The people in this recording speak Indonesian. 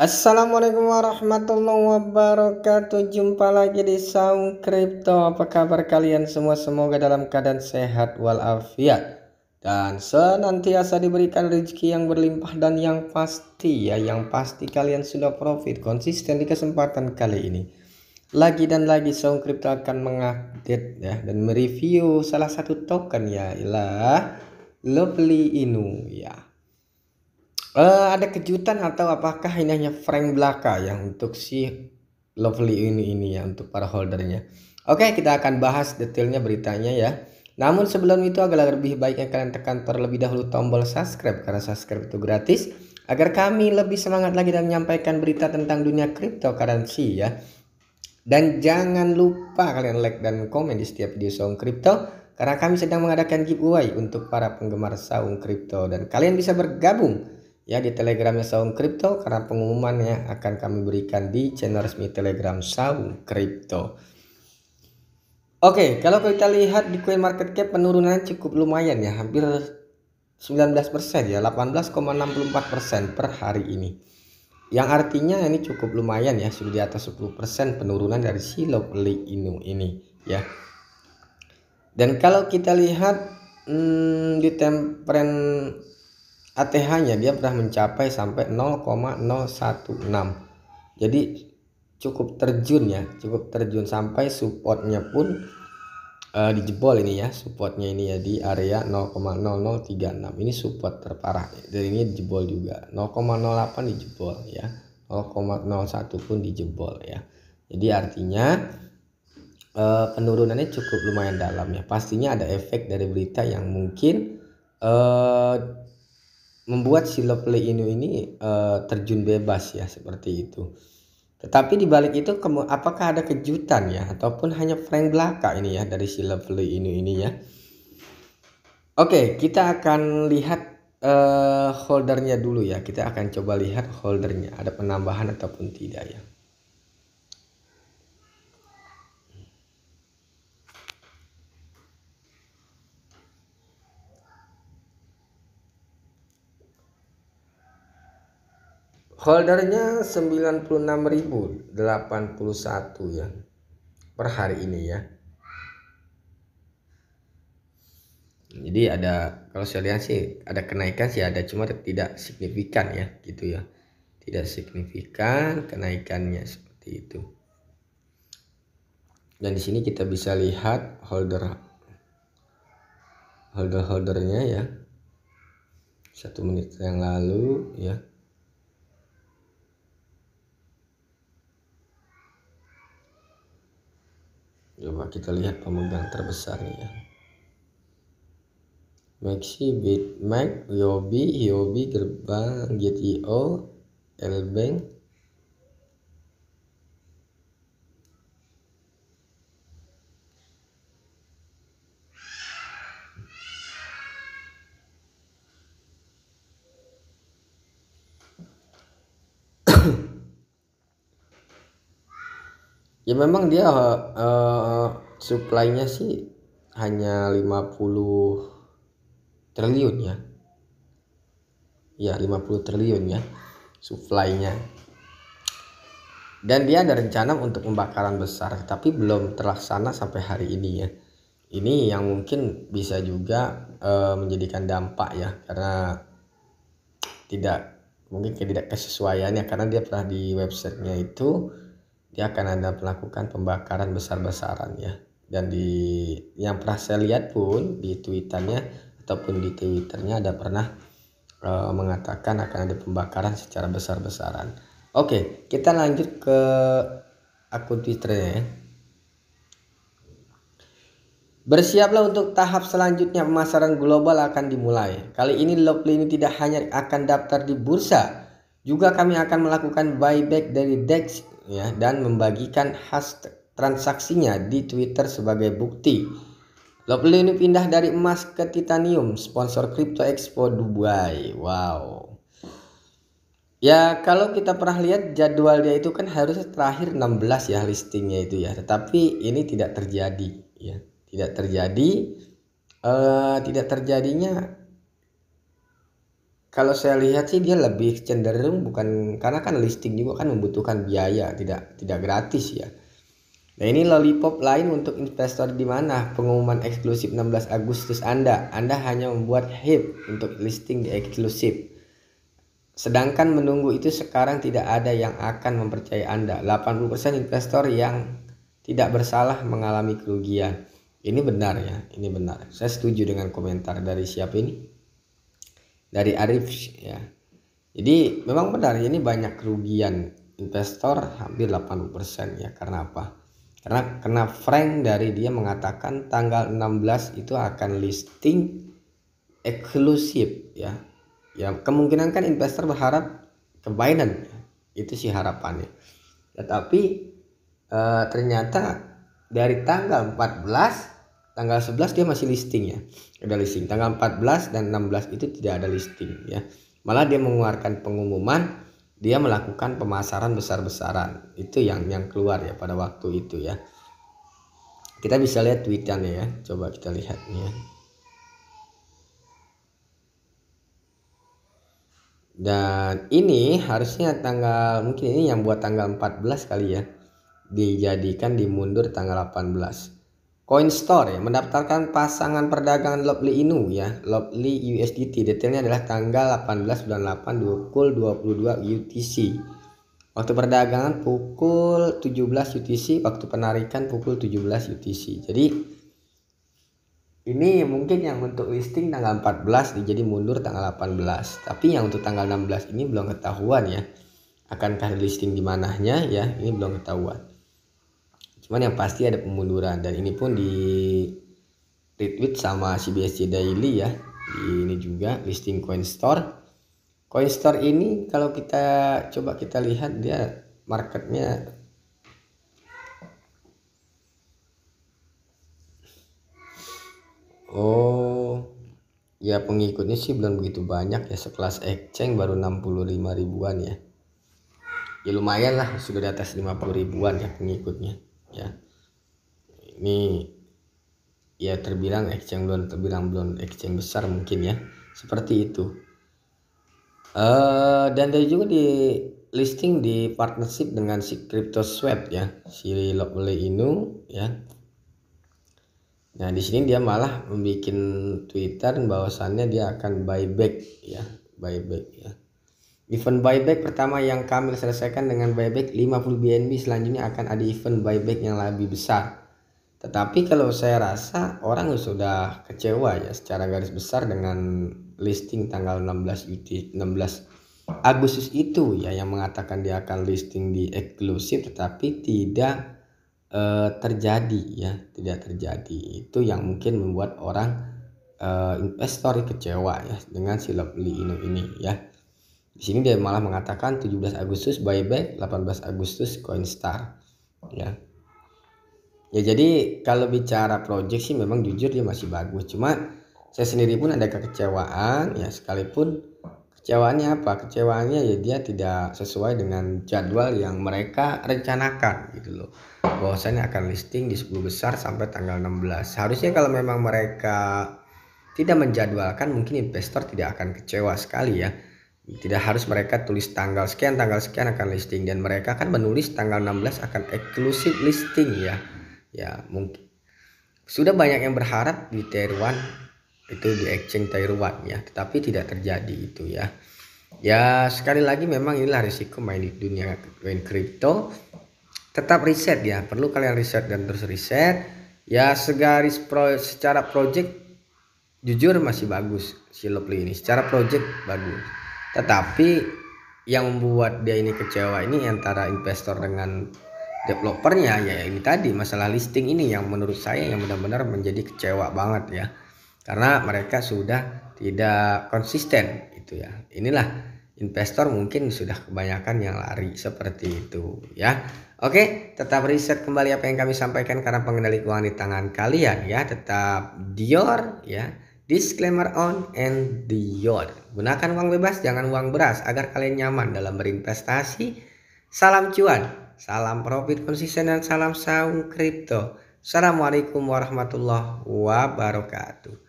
Assalamualaikum warahmatullahi wabarakatuh Jumpa lagi di Saung Crypto Apa kabar kalian semua Semoga dalam keadaan sehat walafiat Dan senantiasa diberikan rezeki yang berlimpah Dan yang pasti ya Yang pasti kalian sudah profit Konsisten di kesempatan kali ini Lagi dan lagi Saung Crypto akan mengupdate ya Dan mereview salah satu token ya Ialah Lovely Inu ya Uh, ada kejutan atau apakah ini hanya frame belaka ya untuk si Lovely ini ini ya, untuk para holdernya. Oke, Oke, kita akan bahas detailnya beritanya ya. Namun sebelum itu agak lebih baiknya kalian tekan terlebih dahulu tombol subscribe karena subscribe itu gratis agar kami lebih semangat lagi dan menyampaikan berita tentang dunia cryptocurrency ya. Dan jangan lupa kalian like dan komen di setiap video saung crypto karena kami sedang mengadakan giveaway untuk para penggemar saung kripto dan kalian bisa bergabung ya di telegramnya Saung Crypto karena pengumumannya akan kami berikan di channel resmi telegram Saung Crypto Oke kalau kita lihat di coin market cap penurunan cukup lumayan ya hampir 19% ya 18,64% per hari ini yang artinya ini cukup lumayan ya sudah di atas 10% penurunan dari Silo Li Inu ini ya dan kalau kita lihat hmm, di temperen ATH-nya dia pernah mencapai sampai 0,016. Jadi cukup terjun ya, cukup terjun sampai supportnya pun uh, eh, dijebol ini ya, supportnya ini ya di area 0,0036. Ini support terparah. Dan ini dijebol juga. 0,08 dijebol ya. 0,01 pun dijebol ya. Jadi artinya uh, penurunannya cukup lumayan dalam ya. Pastinya ada efek dari berita yang mungkin uh, membuat si Lovely Inu ini uh, terjun bebas ya seperti itu. Tetapi di balik itu apakah ada kejutan ya ataupun hanya frame belaka ini ya dari si Lovely Inu ini ya. Oke, okay, kita akan lihat uh, holdernya dulu ya. Kita akan coba lihat holdernya ada penambahan ataupun tidak ya. Holdernya 96.081 ya per hari ini ya. Jadi ada kalau saya lihat sih ada kenaikan sih ada cuma tidak signifikan ya gitu ya. Tidak signifikan kenaikannya seperti itu. Dan di sini kita bisa lihat holder holder-holdernya ya. Satu menit yang lalu ya. coba kita lihat pemegang terbesarnya Maxi Bitmax Yobi Yobi Gerbang GTO Elbank ya memang dia uh, supply-nya sih hanya 50 triliun ya ya 50 triliun ya supply-nya dan dia ada rencana untuk pembakaran besar tapi belum terlaksana sampai hari ini ya ini yang mungkin bisa juga uh, menjadikan dampak ya karena tidak mungkin tidak kesesuaiannya karena dia pernah di websitenya itu dia akan ada melakukan pembakaran besar-besaran ya dan di yang pernah saya lihat pun di tweetannya ataupun di twitternya ada pernah e, mengatakan akan ada pembakaran secara besar-besaran oke kita lanjut ke akun twitternya ya. Bersiaplah untuk tahap selanjutnya pemasaran global akan dimulai. Kali ini ini tidak hanya akan daftar di bursa, juga kami akan melakukan buyback dari DEX ya, dan membagikan hashtag transaksinya di Twitter sebagai bukti. Lovely ini pindah dari emas ke titanium, sponsor Crypto Expo Dubai. Wow. Ya kalau kita pernah lihat jadwal dia itu kan harusnya terakhir 16 ya listingnya itu ya. Tetapi ini tidak terjadi ya. Tidak terjadi. Uh, tidak terjadinya kalau saya lihat sih dia lebih cenderung bukan karena kan listing juga kan membutuhkan biaya tidak tidak gratis ya nah ini lollipop lain untuk investor di mana pengumuman eksklusif 16 Agustus Anda Anda hanya membuat hip untuk listing di eksklusif sedangkan menunggu itu sekarang tidak ada yang akan mempercayai Anda 80% investor yang tidak bersalah mengalami kerugian ini benar ya ini benar saya setuju dengan komentar dari siapa ini dari Arif ya. Jadi memang benar ini banyak kerugian investor hampir 80% ya karena apa? Karena kena Frank dari dia mengatakan tanggal 16 itu akan listing eksklusif ya. Ya kemungkinan kan investor berharap ke Binance ya. itu sih harapannya. Tetapi e, ternyata dari tanggal 14 tanggal 11 dia masih listing ya ada listing tanggal 14 dan 16 itu tidak ada listing ya malah dia mengeluarkan pengumuman dia melakukan pemasaran besar-besaran itu yang yang keluar ya pada waktu itu ya kita bisa lihat tweetannya ya coba kita lihat nih ya dan ini harusnya tanggal mungkin ini yang buat tanggal 14 kali ya dijadikan dimundur tanggal 18 Coinstore ya, mendaftarkan pasangan perdagangan Lovely Inu ya, Lovely USDT. Detailnya adalah tanggal 18 bulan 8 pukul 22 UTC. Waktu perdagangan pukul 17 UTC, waktu penarikan pukul 17 UTC. Jadi ini mungkin yang untuk listing tanggal 14 jadi mundur tanggal 18. Tapi yang untuk tanggal 16 ini belum ketahuan ya. Akankah listing di mananya ya, ini belum ketahuan. Cuman yang pasti ada pemunduran dan ini pun di retweet sama CBSC Daily ya. ini juga listing Coin Store. Coin Store ini kalau kita coba kita lihat dia marketnya Oh, ya pengikutnya sih belum begitu banyak ya sekelas exchange baru 65 ribuan ya. Ya lumayan lah sudah di atas 50 ribuan ya pengikutnya ya ini ya terbilang exchange belum terbilang belum exchange besar mungkin ya seperti itu uh, dan dia juga di listing di partnership dengan si crypto swap ya si Lobole Inu ya nah di sini dia malah membuat Twitter bahwasannya dia akan buyback ya buyback ya Event buyback pertama yang kami selesaikan dengan buyback 50 BNB selanjutnya akan ada event buyback yang lebih besar. Tetapi kalau saya rasa orang sudah kecewa ya secara garis besar dengan listing tanggal 16 UT 16 Agustus itu ya yang mengatakan dia akan listing di eksklusif tetapi tidak eh, terjadi ya, tidak terjadi. Itu yang mungkin membuat orang eh, investor kecewa ya dengan si Lovely ini ya di sini dia malah mengatakan 17 Agustus buyback, 18 Agustus Coinstar. Ya. Ya jadi kalau bicara project sih memang jujur dia masih bagus. Cuma saya sendiri pun ada kekecewaan ya sekalipun kecewaannya apa? Kecewaannya ya dia tidak sesuai dengan jadwal yang mereka rencanakan gitu loh. Bahwasanya akan listing di 10 besar sampai tanggal 16. Harusnya kalau memang mereka tidak menjadwalkan mungkin investor tidak akan kecewa sekali ya tidak harus mereka tulis tanggal sekian tanggal sekian akan listing dan mereka kan menulis tanggal 16 akan eksklusif listing ya ya mungkin sudah banyak yang berharap di tier 1 itu di exchange tier 1 ya tetapi tidak terjadi itu ya ya sekali lagi memang inilah risiko main di dunia main crypto tetap riset ya perlu kalian riset dan terus riset ya segaris pro secara project jujur masih bagus si Lovely ini secara project bagus tetapi yang membuat dia ini kecewa ini antara investor dengan developernya ya, ya ini tadi masalah listing ini yang menurut saya yang benar-benar menjadi kecewa banget ya karena mereka sudah tidak konsisten itu ya inilah investor mungkin sudah kebanyakan yang lari seperti itu ya Oke tetap riset kembali apa yang kami sampaikan karena pengendali keuangan di tangan kalian ya tetap Dior ya Disclaimer on and beyond. Gunakan uang bebas, jangan uang beras agar kalian nyaman dalam berinvestasi. Salam cuan, salam profit konsisten dan salam saung kripto. Assalamualaikum warahmatullahi wabarakatuh.